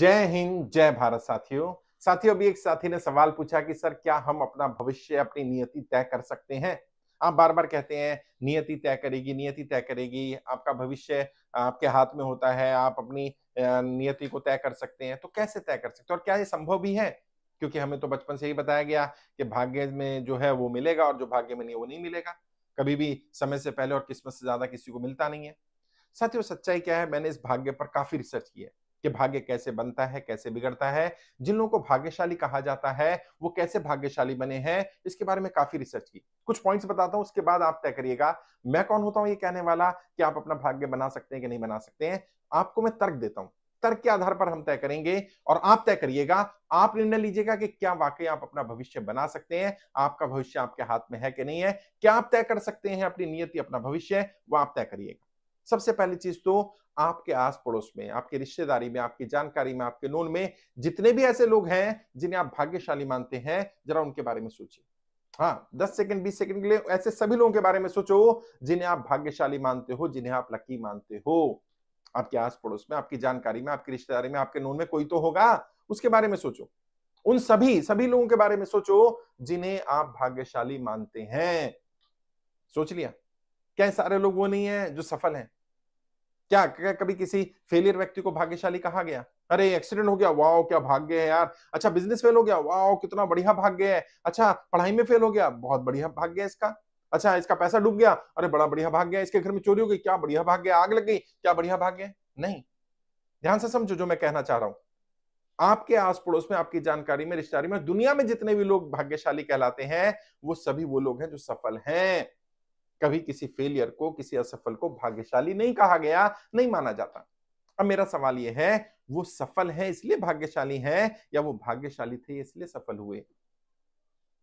जय हिंद जय भारत साथियों साथियों अभी एक साथी ने सवाल पूछा कि सर क्या हम अपना भविष्य अपनी नियति तय कर सकते हैं आप बार बार कहते हैं नियति तय करेगी नियति तय करेगी आपका भविष्य आपके हाथ में होता है आप अपनी नियति को तय कर सकते हैं तो कैसे तय कर सकते हैं और क्या ये संभव भी है क्योंकि हमें तो बचपन से ही बताया गया कि भाग्य में जो है वो मिलेगा और जो भाग्य में नहीं वो नहीं मिलेगा कभी भी समय से पहले और किस्मत से ज्यादा किसी को मिलता नहीं है साथियों सच्चाई क्या है मैंने इस भाग्य पर काफी रिसर्च की है कि भाग्य कैसे बनता है कैसे बिगड़ता है जिन लोगों को भाग्यशाली कहा जाता है वो कैसे भाग्यशाली बने हैं इसके बारे में काफी रिसर्च की कुछ पॉइंट्स बताता हूं उसके बाद आप तय करिएगा मैं कौन होता हूं ये कहने वाला कि आप अपना भाग्य बना सकते हैं कि नहीं बना सकते हैं आपको मैं तर्क देता हूं तर्क के आधार पर हम तय करेंगे और आप तय करिएगा आप निर्णय लीजिएगा कि क्या वाकई आप अपना भविष्य बना सकते हैं आपका भविष्य आपके हाथ में है कि नहीं है क्या आप तय कर सकते हैं अपनी नियति अपना भविष्य वो आप तय करिएगा सबसे पहली चीज तो आपके आस पड़ोस में आपके रिश्तेदारी में आपकी जानकारी में आपके नोन में जितने भी ऐसे लोग हैं जिन्हें आप भाग्यशाली मानते हैं जरा उनके बारे में सोचिए हाँ दस सेकंड बीस सेकंड के लिए ऐसे सभी लोगों के बारे में सोचो जिन्हें आप भाग्यशाली मानते हो जिन्हें आप लकी मानते हो आपके आस पड़ोस में आपकी जानकारी में आपकी रिश्तेदारी में आपके नोन में कोई तो होगा उसके बारे में सोचो उन सभी सभी लोगों के बारे में सोचो जिन्हें आप भाग्यशाली मानते हैं सोच लिया क्या सारे लोग वो नहीं है जो सफल हैं क्या कभी किसी फेलियर व्यक्ति को भाग्यशाली कहा गया अरे एक्सीडेंट हो गया वाह क्या भाग्य है यार अच्छा बिजनेस फेल हो गया वाह कितना बढ़िया भाग्य है अच्छा पढ़ाई में फेल हो गया बहुत बढ़िया भाग्य है इसका अच्छा इसका पैसा डूब गया अरे बड़ा बढ़िया भाग्य है इसके घर में चोरी हो गई क्या बढ़िया भाग्य आग लग गई क्या बढ़िया भाग्य नहीं ध्यान से समझो जो मैं कहना चाह रहा हूं आपके आस पड़ोस में आपकी जानकारी में रिश्तेदारी में दुनिया में जितने भी लोग भाग्यशाली कहलाते हैं वो सभी वो लोग हैं जो सफल हैं कभी किसी फेलियर को किसी असफल को भाग्यशाली नहीं कहा गया नहीं माना जाता अब मेरा सवाल यह है वो सफल है इसलिए भाग्यशाली है या वो भाग्यशाली थे इसलिए सफल हुए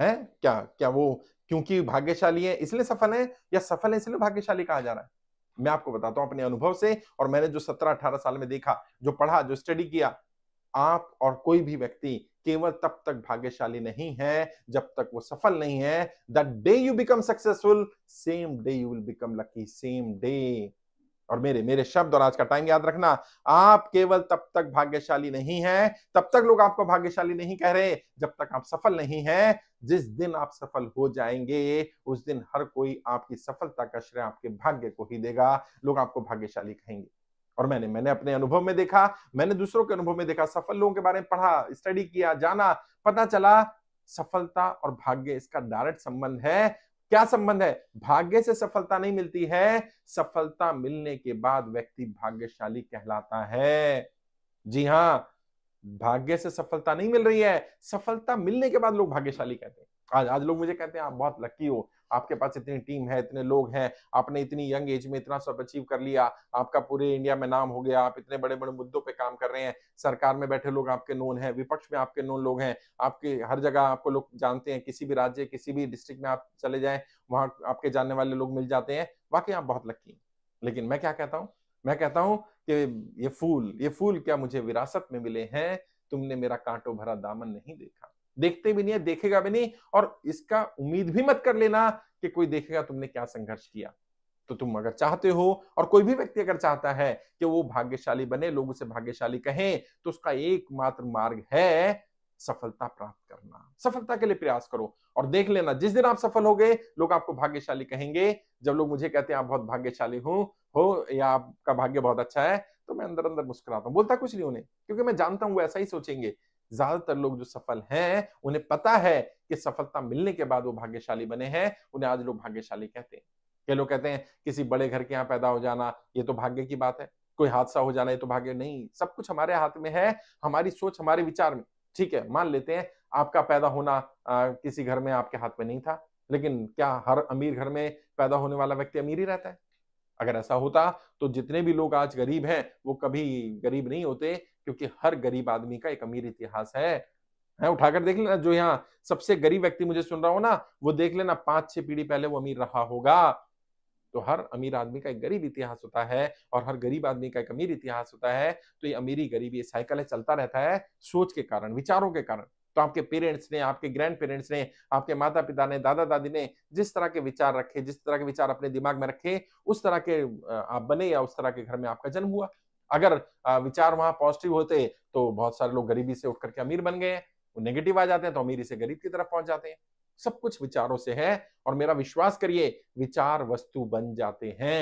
हैं क्या क्या वो क्योंकि भाग्यशाली है इसलिए सफल है या सफल है इसलिए भाग्यशाली कहा जा रहा है मैं आपको बताता हूं अपने अनुभव से और मैंने जो सत्रह अठारह साल में देखा जो पढ़ा जो स्टडी किया आप और कोई भी व्यक्ति केवल तब तक भाग्यशाली नहीं है जब तक वो सफल नहीं है the day you become successful same day you will become lucky same day और मेरे मेरे शब्द और आज का टाइम याद रखना आप केवल तब तक भाग्यशाली नहीं है तब तक लोग आपको भाग्यशाली नहीं कह रहे जब तक आप सफल नहीं है जिस दिन आप सफल हो जाएंगे उस दिन हर कोई आपकी सफलता का श्रेय आपके भाग्य को ही देगा लोग आपको भाग्यशाली कहेंगे और मैंने मैंने अपने अनुभव में देखा मैंने दूसरों के अनुभव में देखा सफल लोगों के बारे में पढ़ा स्टडी किया जाना पता चला सफलता और भाग्य इसका डायरेक्ट संबंध है क्या संबंध है भाग्य से सफलता नहीं मिलती है सफलता मिलने के बाद व्यक्ति भाग्यशाली कहलाता है जी हाँ भाग्य से सफलता नहीं मिल रही है सफलता मिलने के बाद लोग भाग्यशाली कहते हैं आज आज लोग मुझे कहते हैं आप बहुत लकी हो आपके पास इतनी टीम है इतने लोग हैं आपने इतनी यंग एज में इतना सब अचीव कर लिया आपका पूरे इंडिया में नाम हो गया आप इतने बड़े बड़े मुद्दों पर काम कर रहे हैं सरकार में बैठे लोग आपके नोन है विपक्ष में आपके नोन लोग हैं आपके हर जगह आपको लोग जानते हैं किसी भी राज्य किसी भी डिस्ट्रिक्ट में आप चले जाए वहां आपके जानने वाले लोग मिल जाते हैं वाकई आप बहुत लकी हैं लेकिन मैं क्या कहता हूँ मैं कहता हूं कि ये फूल ये फूल क्या मुझे विरासत में मिले हैं तुमने मेरा कांटो भरा दामन नहीं देखा देखते भी नहीं है देखेगा भी नहीं और इसका उम्मीद भी मत कर लेना कि कोई देखेगा तुमने क्या संघर्ष किया तो तुम अगर चाहते हो और कोई भी व्यक्ति अगर चाहता है कि वो भाग्यशाली बने लोग उसे भाग्यशाली कहें तो उसका एकमात्र मार्ग है सफलता प्राप्त करना सफलता के लिए प्रयास करो और देख लेना जिस दिन आप सफल हो गए लोग आपको भाग्यशाली कहेंगे जब लोग मुझे कहते हैं आप बहुत भाग्यशाली हूं हो या आपका भाग्य बहुत अच्छा है तो मैं अंदर अंदर मुस्कुराता हूँ बोलता कुछ नहीं उन्हें क्योंकि मैं जानता हूं वो ऐसा ही सोचेंगे ज्यादातर लोग जो सफल हैं उन्हें पता है कि सफलता मिलने के बाद वो भाग्यशाली बने हैं उन्हें आज लोग भाग्यशाली कहते हैं कई लोग कहते हैं किसी बड़े घर के यहाँ पैदा हो जाना ये तो भाग्य की बात है कोई हादसा हो जाना ये तो भाग्य नहीं सब कुछ हमारे हाथ में है हमारी सोच हमारे विचार में ठीक है मान लेते हैं आपका पैदा होना आ, किसी घर में आपके हाथ में नहीं था लेकिन क्या हर अमीर घर में पैदा होने वाला व्यक्ति अमीर ही रहता है अगर ऐसा होता तो जितने भी लोग आज गरीब हैं वो कभी गरीब नहीं होते क्योंकि हर गरीब आदमी का एक अमीर इतिहास है है उठाकर देख लेना जो यहाँ सबसे गरीब व्यक्ति मुझे सुन रहा हो ना वो देख लेना पांच छह पीढ़ी पहले वो अमीर रहा होगा तो हर अमीर आदमी का एक गरीब इतिहास होता है और हर गरीब आदमी का एक अमीर इतिहास होता है तो ये अमीरी गरीबी साइकिल है चलता रहता है सोच के कारण विचारों के कारण तो आपके पेरेंट्स ने आपके ग्रैंड पेरेंट्स ने आपके माता पिता ने दादा दादी ने जिस तरह के विचार रखे जिस तरह के विचार अपने दिमाग में रखे उस तरह के आप बने या उस तरह के घर में आपका जन्म हुआ अगर विचार वहां पॉजिटिव होते तो बहुत सारे लोग गरीबी से उठ करके अमीर बन गए वो नेगेटिव आ जाते हैं तो अमीरी से गरीब की तरफ पहुंच जाते हैं सब कुछ विचारों से है और मेरा विश्वास करिए विचार वस्तु बन जाते हैं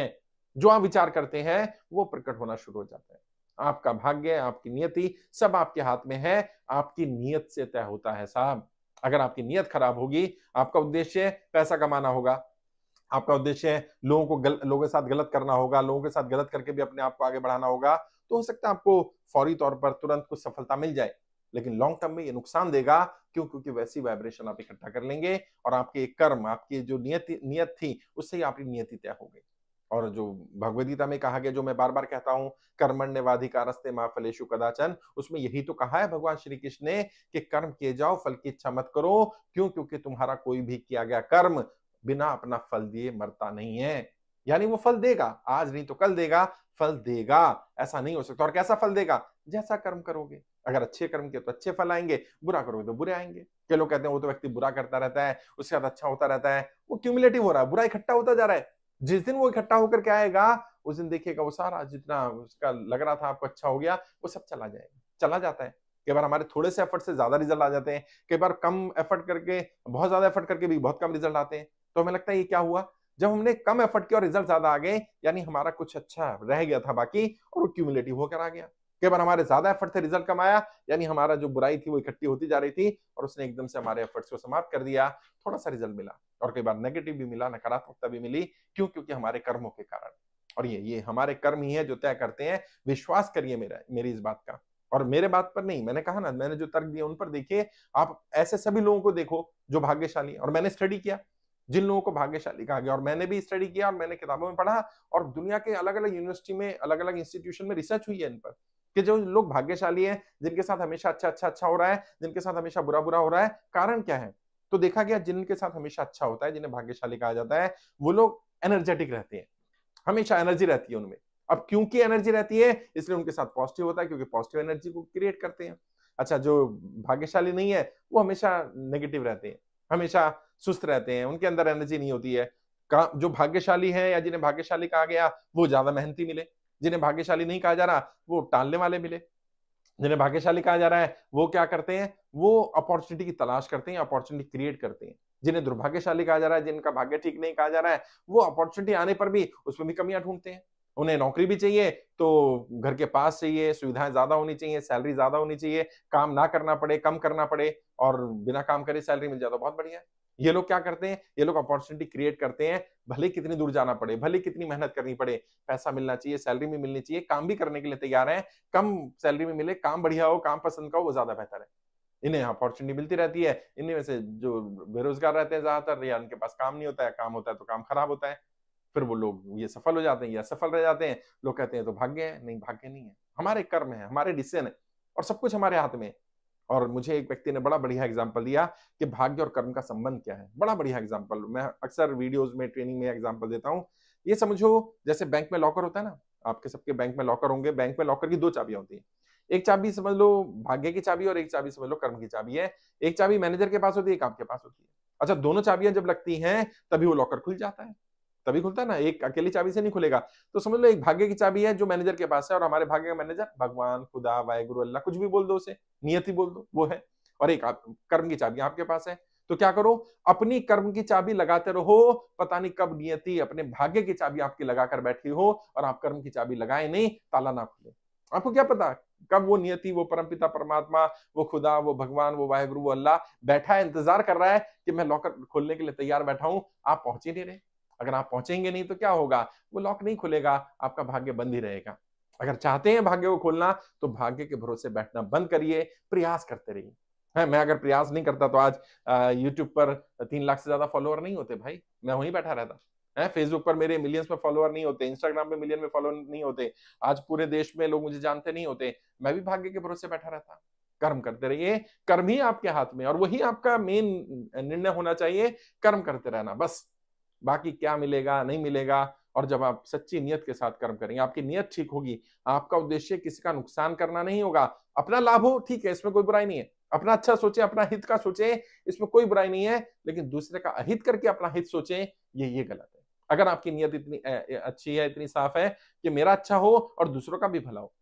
जो आप विचार करते हैं वो प्रकट होना शुरू हो जाता है आपका भाग्य आपकी नियति सब आपके हाथ में है आपकी नियत से तय होता है साहब अगर आपकी नियत खराब होगी आपका उद्देश्य पैसा कमाना होगा आपका उद्देश्य है लोगों को गल, लोगों के साथ गलत करना होगा लोगों के साथ गलत करके भी अपने आप को आगे बढ़ाना होगा तो हो सकता है आपको फौरी तौर पर तुरंत कुछ सफलता मिल जाए लेकिन लॉन्ग टर्म में ये नुकसान देगा क्यों क्योंकि वैसी वाइब्रेशन आप इकट्ठा कर लेंगे और आपके कर्म आपकी जो नियति नियत थी उससे ही आपकी नियति तय हो गई और जो भगवदगीता में कहा गया जो मैं बार बार कहता हूं कर्मण्यवाधिकारस्ते माँ फलेशु कदाचन उसमें यही तो कहा है भगवान श्री कृष्ण ने कि कर्म किए जाओ फल की इच्छा मत करो क्यों क्योंकि तुम्हारा कोई भी किया गया कर्म बिना अपना फल दिए मरता नहीं है यानी वो फल देगा आज नहीं तो कल देगा फल देगा ऐसा नहीं हो सकता और कैसा फल देगा जैसा कर्म करोगे अगर अच्छे कर्म किए तो अच्छे फल आएंगे बुरा करोगे तो बुरे आएंगे कई लोग कहते हैं वो तो व्यक्ति बुरा करता रहता है उसके साथ अच्छा होता रहता है वो क्यूमुलेटिव हो रहा है बुरा इकट्ठा होता जा रहा है जिस दिन वो इकट्ठा होकर के आएगा उस दिन देखिएगा वो सारा जितना उसका लग रहा था आपको अच्छा हो गया वो सब चला जाएगा चला जाता है कई बार हमारे थोड़े से एफर्ट से ज्यादा रिजल्ट आ जाते हैं कई बार कम एफर्ट करके बहुत ज्यादा एफर्ट करके भी बहुत कम रिजल्ट आते हैं तो हमें लगता है ये क्या हुआ जब हमने कम एफर्ट किया और रिजल्ट ज्यादा आ गए यानी हमारा कुछ अच्छा रह गया था बाकी और क्यूमुलेटिव होकर आ गया कई बार हमारे ज्यादा एफर्ट थे रिजल्ट कमाया यानी हमारा जो बुराई थी वो इकट्ठी होती जा रही थी और उसने एकदम से हमारे एफर्ट्स को समाप्त कर दिया थोड़ा सा रिजल्ट मिला और कई बार नेगेटिव भी मिला नकारात्मकता भी मिली क्यों क्योंकि हमारे कर्मों के कारण और ये ये हमारे कर्म ही है जो तय करते हैं विश्वास करिए मेरा मेरी इस बात का और मेरे बात पर नहीं मैंने कहा ना मैंने जो तर्क दिया उन पर देखिए आप ऐसे सभी लोगों को देखो जो भाग्यशाली और मैंने स्टडी किया जिन लोगों को भाग्यशाली कहा गया और मैंने भी स्टडी किया और मैंने किताबों में पढ़ा और दुनिया के अलग अलग यूनिवर्सिटी में अलग अलग इंस्टीट्यूशन में रिसर्च हुई है इन पर कि जो लोग भाग्यशाली हैं जिनके साथ हमेशा अच्छा अच्छा अच्छा हो रहा है जिनके साथ हमेशा बुरा बुरा हो रहा है कारण क्या है तो देखा गया जिनके साथ हमेशा अच्छा होता है जिन्हें भाग्यशाली कहा जाता है वो लोग एनर्जेटिक रहते हैं हमेशा एनर्जी रहती है उनमें अब क्योंकि एनर्जी रहती है इसलिए उनके साथ पॉजिटिव होता है क्योंकि पॉजिटिव एनर्जी को क्रिएट करते हैं अच्छा जो भाग्यशाली नहीं है वो हमेशा नेगेटिव रहते हैं हमेशा सुस्त रहते हैं उनके अंदर एनर्जी नहीं होती है जो भाग्यशाली है या जिन्हें भाग्यशाली कहा गया वो ज्यादा मेहनती मिले जिन्हें भाग्यशाली नहीं कहा जा रहा वो टालने वाले मिले जिन्हें भाग्यशाली कहा जा रहा है वो क्या करते हैं वो अपॉर्चुनिटी की तलाश करते हैं अपॉर्चुनिटी क्रिएट करते हैं जिन्हें दुर्भाग्यशाली कहा जा रहा है जिनका भाग्य ठीक नहीं कहा जा रहा है वो अपॉर्चुनिटी आने पर भी उसमें भी कमियां ढूंढते हैं उन्हें नौकरी भी चाहिए तो घर के पास चाहिए सुविधाएं ज्यादा होनी चाहिए सैलरी ज्यादा होनी चाहिए काम ना करना पड़े कम करना पड़े और बिना काम करे सैलरी मिल जाए तो बहुत बढ़िया है ये लोग क्या करते हैं ये लोग अपॉर्चुनिटी क्रिएट करते हैं भले कितनी दूर जाना पड़े भले कितनी मेहनत करनी पड़े पैसा मिलना चाहिए सैलरी में मिलनी चाहिए काम भी करने के लिए तैयार है कम सैलरी में मिले काम बढ़िया हो काम पसंद का हो वो ज्यादा बेहतर है इन्हें अपॉर्चुनिटी मिलती रहती है इन्हीं में से जो बेरोजगार रहते हैं ज्यादातर या उनके पास काम नहीं होता है काम होता है तो काम खराब होता है फिर वो लोग ये सफल हो जाते हैं या सफल रह जाते हैं लोग कहते हैं तो भाग्य है नहीं भाग्य नहीं है हमारे कर्म है हमारे डिसीजन है और सब कुछ हमारे हाथ में है और मुझे एक व्यक्ति ने बड़ा बढ़िया एग्जाम्पल दिया कि भाग्य और कर्म का संबंध क्या है बड़ा बढ़िया एग्जाम्पल मैं अक्सर वीडियोज में ट्रेनिंग में एग्जाम्पल देता हूँ ये समझो जैसे बैंक में लॉकर होता है ना आपके सबके बैंक में लॉकर होंगे बैंक में लॉकर की दो चाबियां होती है एक चाबी समझ लो भाग्य की चाबी और एक चाबी समझ लो कर्म की चाबी है एक चाबी मैनेजर के पास होती है एक आपके पास होती है अच्छा दोनों चाबियां जब लगती हैं तभी वो लॉकर खुल जाता है तभी खुलता है ना एक अकेली चाबी से नहीं खुलेगा तो समझ लो एक भाग्य की चाबी है जो मैनेजर के पास है और हमारे भाग्य का मैनेजर भगवान खुदा वाहगुरु अल्लाह कुछ भी बोल दो उसे नियति बोल दो वो है और एक कर्म की चाबी आपके पास है तो क्या करो अपनी कर्म की चाबी लगाते रहो पता नहीं कब नियति अपने भाग्य की चाबी आपकी लगाकर बैठी हो और आप कर्म की चाबी लगाए नहीं ताला ना खुले आपको क्या पता कब वो नियति वो परमपिता परमात्मा वो खुदा वो भगवान वो वाहेगुरु वो अल्लाह बैठा है इंतजार कर रहा है कि मैं लॉकर खोलने के लिए तैयार बैठा हूं आप पहुंच ही नहीं रहे अगर आप पहुंचेंगे नहीं तो क्या होगा वो लॉक नहीं खुलेगा आपका भाग्य बंद ही रहेगा अगर चाहते हैं भाग्य को खोलना तो भाग्य के भरोसे बैठना बंद करिए प्रयास करते रहिए है मैं अगर प्रयास नहीं करता तो आज यूट्यूब पर तीन लाख से ज्यादा फॉलोअर नहीं होते भाई मैं वहीं बैठा रहता है फेसबुक पर मेरे मिलियंस में फॉलोअर नहीं होते इंस्टाग्राम पे मिलियन में फॉलोअर नहीं होते आज पूरे देश में लोग मुझे जानते नहीं होते मैं भी भाग्य के भरोसे बैठा रहता कर्म करते रहिए कर्म ही आपके हाथ में और वही आपका मेन निर्णय होना चाहिए कर्म करते रहना बस बाकी क्या मिलेगा नहीं मिलेगा और जब आप सच्ची नियत के साथ कर्म करेंगे आपकी नियत ठीक होगी आपका उद्देश्य किसी का नुकसान करना नहीं होगा अपना लाभ हो ठीक है इसमें कोई बुराई नहीं है अपना अच्छा सोचें अपना हित का सोचें इसमें कोई बुराई नहीं है लेकिन दूसरे का अहित करके अपना हित सोचें ये ये गलत है अगर आपकी नियत इतनी अच्छी है इतनी साफ है कि मेरा अच्छा हो और दूसरों का भी भला हो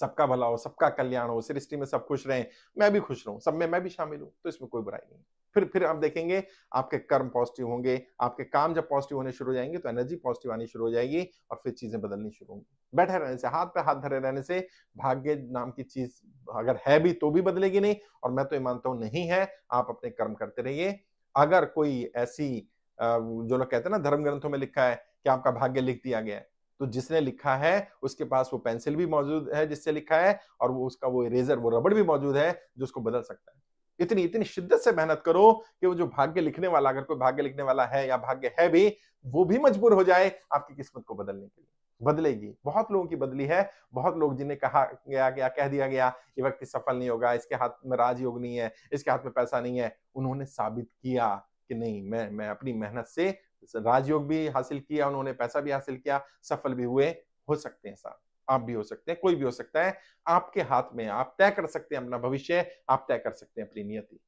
सबका भला हो सबका कल्याण हो सृष्टि में सब खुश रहें मैं भी खुश रहूं सब में मैं भी शामिल हूं तो इसमें कोई बुराई नहीं फिर फिर आप देखेंगे आपके कर्म पॉजिटिव होंगे आपके काम जब पॉजिटिव होने शुरू हो जाएंगे तो एनर्जी पॉजिटिव आनी शुरू हो जाएगी और फिर चीजें बदलनी शुरू होंगी बैठे रहने से हाथ पे हाथ धरे रहने से भाग्य नाम की चीज अगर है भी तो भी बदलेगी नहीं और मैं तो ये मानता हूं नहीं है आप अपने कर्म करते रहिए अगर कोई ऐसी जो लोग कहते हैं ना धर्म ग्रंथों में लिखा है कि आपका भाग्य लिख दिया गया है तो जिसने लिखा है उसके पास वो पेंसिल भी मौजूद है जिससे लिखा है और वो उसका वो इरेजर वो रबड़ भी मौजूद है जो उसको बदल सकता है इतनी इतनी शिद्दत से मेहनत करो कि वो जो भाग्य लिखने वाला अगर कोई भाग्य लिखने वाला है या भाग्य है भी वो भी मजबूर हो जाए आपकी किस्मत को बदलने के लिए बदलेगी बहुत लोगों की बदली है बहुत लोग जिन्हें कहा गया गया कह दिया गया ये व्यक्ति सफल नहीं होगा इसके हाथ में राजयोग नहीं है इसके हाथ में पैसा नहीं है उन्होंने साबित किया कि नहीं मैं मैं अपनी मेहनत से राजयोग भी हासिल किया उन्होंने पैसा भी हासिल किया सफल भी हुए हो सकते हैं साहब आप भी हो सकते हैं कोई भी हो सकता है आपके हाथ में आप तय कर सकते हैं अपना भविष्य आप तय कर सकते हैं अपनी नियति